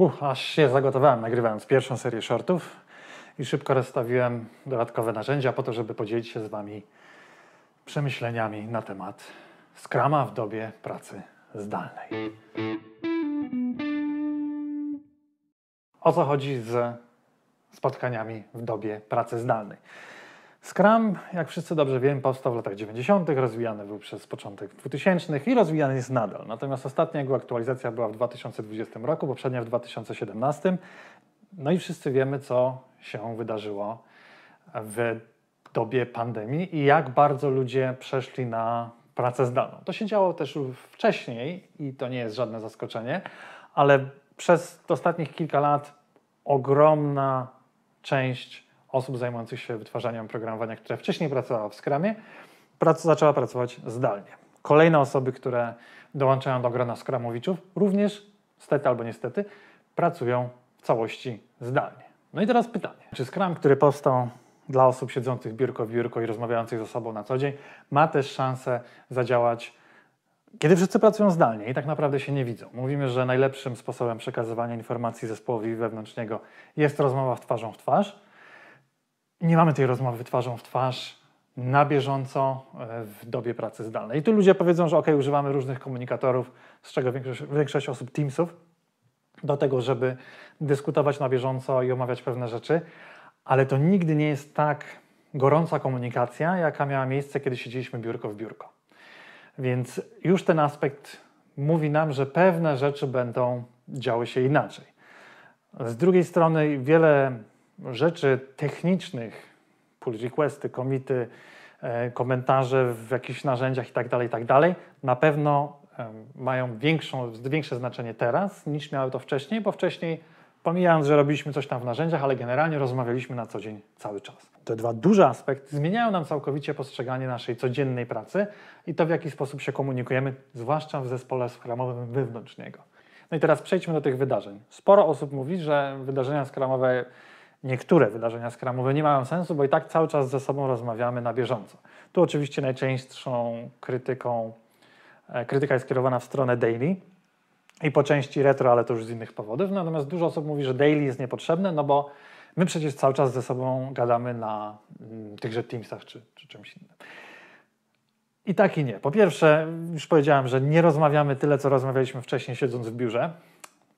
Uch, aż się zagotowałem nagrywając pierwszą serię shortów i szybko rozstawiłem dodatkowe narzędzia po to, żeby podzielić się z Wami przemyśleniami na temat skrama w dobie pracy zdalnej. O co chodzi z spotkaniami w dobie pracy zdalnej? Scrum, jak wszyscy dobrze wiemy, powstał w latach 90., rozwijany był przez początek 2000 i rozwijany jest nadal. Natomiast ostatnia jego aktualizacja była w 2020 roku, poprzednia w 2017. No i wszyscy wiemy, co się wydarzyło w dobie pandemii i jak bardzo ludzie przeszli na pracę zdalną. To się działo też wcześniej i to nie jest żadne zaskoczenie, ale przez ostatnich kilka lat ogromna część osób zajmujących się wytwarzaniem oprogramowania, które wcześniej pracowała w Scrumie, prac, zaczęła pracować zdalnie. Kolejne osoby, które dołączają do grona Scrumowiczów, również, stety albo niestety, pracują w całości zdalnie. No i teraz pytanie, czy Scrum, który powstał dla osób siedzących biurko w biurko i rozmawiających ze sobą na co dzień, ma też szansę zadziałać, kiedy wszyscy pracują zdalnie i tak naprawdę się nie widzą. Mówimy, że najlepszym sposobem przekazywania informacji zespołowi wewnętrznego jest rozmowa w twarzą w twarz, nie mamy tej rozmowy twarzą w twarz na bieżąco e, w dobie pracy zdalnej. I tu ludzie powiedzą, że ok, używamy różnych komunikatorów, z czego większość, większość osób Teamsów, do tego, żeby dyskutować na bieżąco i omawiać pewne rzeczy, ale to nigdy nie jest tak gorąca komunikacja, jaka miała miejsce, kiedy siedzieliśmy biurko w biurko. Więc już ten aspekt mówi nam, że pewne rzeczy będą działy się inaczej. Z drugiej strony, wiele rzeczy technicznych, pull requesty, komity, e, komentarze w jakichś narzędziach i tak dalej, tak na pewno mają większą, większe znaczenie teraz niż miały to wcześniej, bo wcześniej pomijając, że robiliśmy coś tam w narzędziach, ale generalnie rozmawialiśmy na co dzień cały czas. Te dwa duże aspekty zmieniają nam całkowicie postrzeganie naszej codziennej pracy i to, w jaki sposób się komunikujemy, zwłaszcza w zespole skramowym wewnątrz niego. No i teraz przejdźmy do tych wydarzeń. Sporo osób mówi, że wydarzenia skramowe niektóre wydarzenia skramowe nie mają sensu, bo i tak cały czas ze sobą rozmawiamy na bieżąco. Tu oczywiście najczęstszą krytyką, e, krytyka jest skierowana w stronę daily i po części retro, ale to już z innych powodów. Natomiast dużo osób mówi, że daily jest niepotrzebne, no bo my przecież cały czas ze sobą gadamy na mm, tychże Teamsach czy, czy czymś innym. I tak i nie. Po pierwsze, już powiedziałem, że nie rozmawiamy tyle, co rozmawialiśmy wcześniej siedząc w biurze.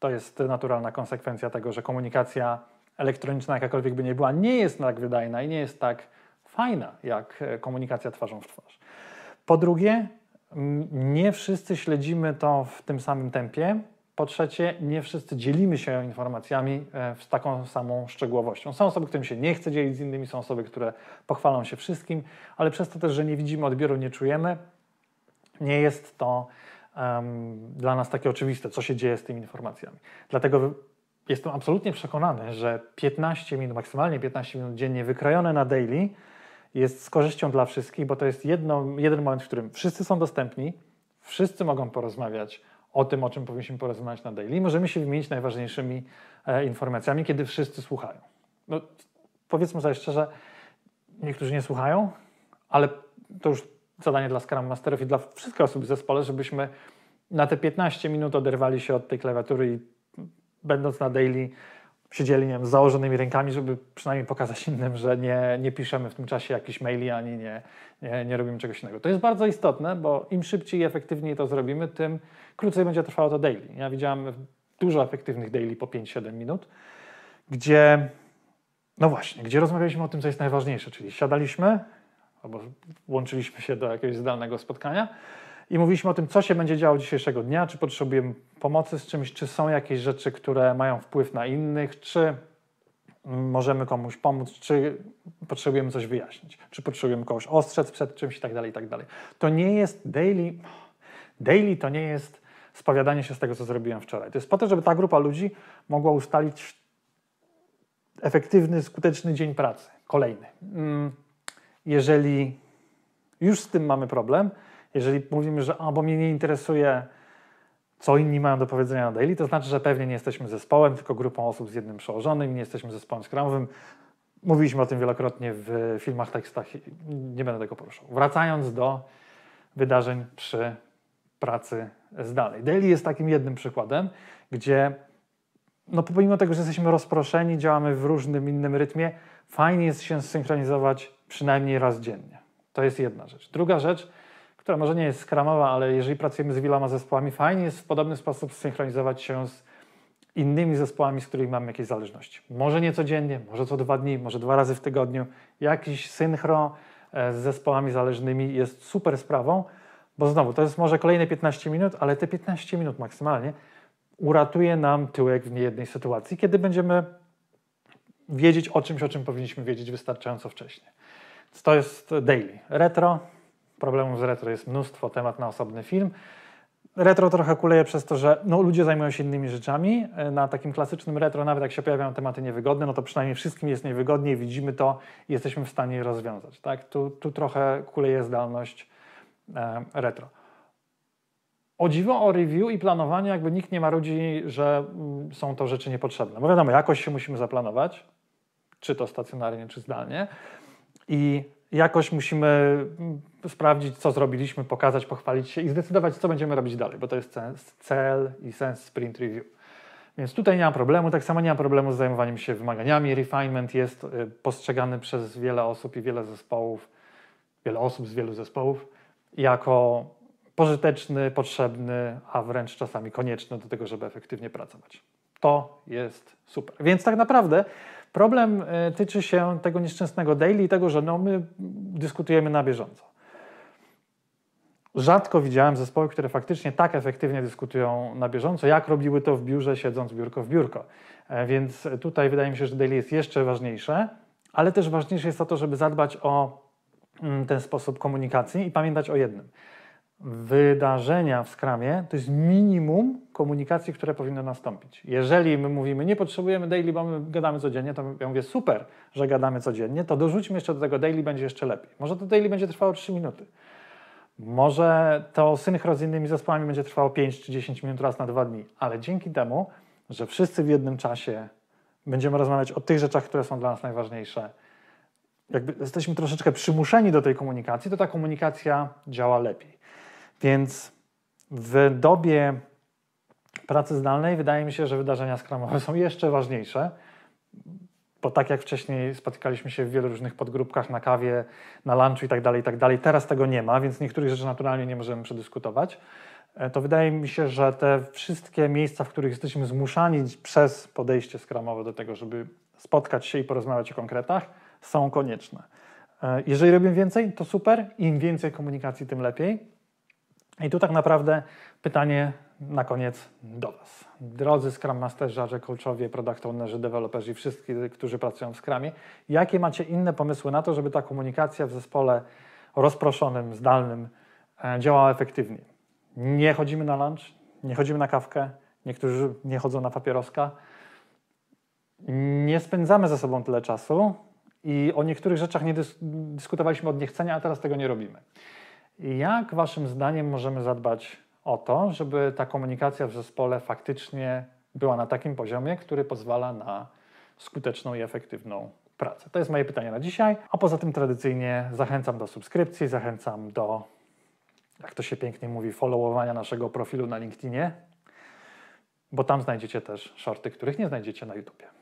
To jest naturalna konsekwencja tego, że komunikacja elektroniczna, jakakolwiek by nie była, nie jest tak wydajna i nie jest tak fajna jak e, komunikacja twarzą w twarz. Po drugie, nie wszyscy śledzimy to w tym samym tempie. Po trzecie, nie wszyscy dzielimy się informacjami e, z taką samą szczegółowością. Są osoby, którym się nie chce dzielić z innymi, są osoby, które pochwalą się wszystkim, ale przez to też, że nie widzimy odbioru, nie czujemy, nie jest to um, dla nas takie oczywiste, co się dzieje z tymi informacjami. Dlatego jestem absolutnie przekonany, że 15 minut, maksymalnie 15 minut dziennie wykrojone na daily jest z korzyścią dla wszystkich, bo to jest jedno, jeden moment, w którym wszyscy są dostępni, wszyscy mogą porozmawiać o tym, o czym powinniśmy porozmawiać na daily. Możemy się wymienić najważniejszymi e, informacjami, kiedy wszyscy słuchają. No, powiedzmy sobie szczerze, niektórzy nie słuchają, ale to już zadanie dla Scrum Masterów i dla wszystkich osób w zespole, żebyśmy na te 15 minut oderwali się od tej klawiatury i będąc na daily, siedzieli nie wiem, z założonymi rękami, żeby przynajmniej pokazać innym, że nie, nie piszemy w tym czasie jakichś maili ani nie, nie, nie robimy czegoś innego. To jest bardzo istotne, bo im szybciej i efektywniej to zrobimy, tym krócej będzie trwało to daily. Ja widziałem dużo efektywnych daily po 5-7 minut, gdzie no właśnie, gdzie rozmawialiśmy o tym, co jest najważniejsze, czyli siadaliśmy albo łączyliśmy się do jakiegoś zdalnego spotkania i mówiliśmy o tym, co się będzie działo dzisiejszego dnia, czy potrzebujemy pomocy z czymś, czy są jakieś rzeczy, które mają wpływ na innych, czy możemy komuś pomóc, czy potrzebujemy coś wyjaśnić, czy potrzebujemy kogoś ostrzec przed czymś i tak dalej, i tak dalej. To nie jest daily, daily to nie jest spowiadanie się z tego, co zrobiłem wczoraj. To jest po to, żeby ta grupa ludzi mogła ustalić efektywny, skuteczny dzień pracy, kolejny. Mm, jeżeli już z tym mamy problem, jeżeli mówimy, że albo mnie nie interesuje, co inni mają do powiedzenia na daily, to znaczy, że pewnie nie jesteśmy zespołem, tylko grupą osób z jednym przełożonym, nie jesteśmy zespołem skramowym. Mówiliśmy o tym wielokrotnie w filmach, tekstach, nie będę tego poruszał. Wracając do wydarzeń przy pracy zdalnej. Daily jest takim jednym przykładem, gdzie no pomimo tego, że jesteśmy rozproszeni, działamy w różnym innym rytmie, fajnie jest się zsynchronizować przynajmniej raz dziennie. To jest jedna rzecz. Druga rzecz, która może nie jest skramowa, ale jeżeli pracujemy z wieloma zespołami, fajnie jest w podobny sposób synchronizować się z innymi zespołami, z którymi mamy jakieś zależności. Może nie codziennie, może co dwa dni, może dwa razy w tygodniu. Jakiś synchro e, z zespołami zależnymi jest super sprawą, bo znowu to jest może kolejne 15 minut, ale te 15 minut maksymalnie uratuje nam tyłek w niejednej sytuacji, kiedy będziemy wiedzieć o czymś, o czym powinniśmy wiedzieć wystarczająco wcześnie. To jest daily. Retro, problemów z retro jest mnóstwo, temat na osobny film. Retro trochę kuleje przez to, że no, ludzie zajmują się innymi rzeczami. E, na takim klasycznym retro, nawet jak się pojawiają tematy niewygodne, no to przynajmniej wszystkim jest niewygodnie, widzimy to i jesteśmy w stanie je rozwiązać. Tak? Tu, tu trochę kuleje zdalność e, retro. O dziwo o review i planowanie, jakby nikt nie marudzi, że mm, są to rzeczy niepotrzebne. Bo wiadomo, jakoś się musimy zaplanować, czy to stacjonarnie, czy zdalnie. I jakoś musimy mm, sprawdzić, co zrobiliśmy, pokazać, pochwalić się i zdecydować, co będziemy robić dalej, bo to jest cel i sens sprint review. Więc tutaj nie ma problemu, tak samo nie ma problemu z zajmowaniem się wymaganiami. Refinement jest y, postrzegany przez wiele osób i wiele zespołów, wiele osób z wielu zespołów, jako pożyteczny, potrzebny, a wręcz czasami konieczny do tego, żeby efektywnie pracować. To jest super. Więc tak naprawdę problem e, tyczy się tego nieszczęsnego daily i tego, że no my dyskutujemy na bieżąco. Rzadko widziałem zespoły, które faktycznie tak efektywnie dyskutują na bieżąco, jak robiły to w biurze, siedząc biurko w biurko. E, więc tutaj wydaje mi się, że daily jest jeszcze ważniejsze, ale też ważniejsze jest to, żeby zadbać o mm, ten sposób komunikacji i pamiętać o jednym – wydarzenia w skramie to jest minimum komunikacji, które powinno nastąpić. Jeżeli my mówimy, nie potrzebujemy daily, bo my gadamy codziennie, to ja mówię, super, że gadamy codziennie, to dorzućmy jeszcze do tego daily, będzie jeszcze lepiej. Może to daily będzie trwało 3 minuty. Może to synchro z innymi zespołami będzie trwało 5 czy 10 minut raz na dwa dni, ale dzięki temu, że wszyscy w jednym czasie będziemy rozmawiać o tych rzeczach, które są dla nas najważniejsze, jakby jesteśmy troszeczkę przymuszeni do tej komunikacji, to ta komunikacja działa lepiej. Więc w dobie pracy zdalnej wydaje mi się, że wydarzenia skramowe są jeszcze ważniejsze, bo tak jak wcześniej spotykaliśmy się w wielu różnych podgrupkach na kawie, na lunchu i tak dalej, i tak dalej, teraz tego nie ma, więc niektórych rzeczy naturalnie nie możemy przedyskutować. E, to wydaje mi się, że te wszystkie miejsca, w których jesteśmy zmuszani przez podejście skramowe do tego, żeby spotkać się i porozmawiać o konkretach, są konieczne. E, jeżeli robimy więcej, to super. Im więcej komunikacji, tym lepiej i tu tak naprawdę pytanie na koniec do Was. Drodzy Scrum Masterzy, coachowie, product ownerzy, deweloperzy, wszyscy, którzy pracują w Scrumie, jakie macie inne pomysły na to, żeby ta komunikacja w zespole rozproszonym, zdalnym e, działała efektywnie? Nie chodzimy na lunch, nie chodzimy na kawkę, niektórzy nie chodzą na papieroska, nie spędzamy ze sobą tyle czasu i o niektórych rzeczach nie dyskutowaliśmy od niechcenia, a teraz tego nie robimy. Jak Waszym zdaniem możemy zadbać o to, żeby ta komunikacja w zespole faktycznie była na takim poziomie, który pozwala na skuteczną i efektywną pracę? To jest moje pytanie na dzisiaj. A poza tym tradycyjnie zachęcam do subskrypcji, zachęcam do, jak to się pięknie mówi, followowania naszego profilu na LinkedInie, bo tam znajdziecie też shorty, których nie znajdziecie na YouTubie.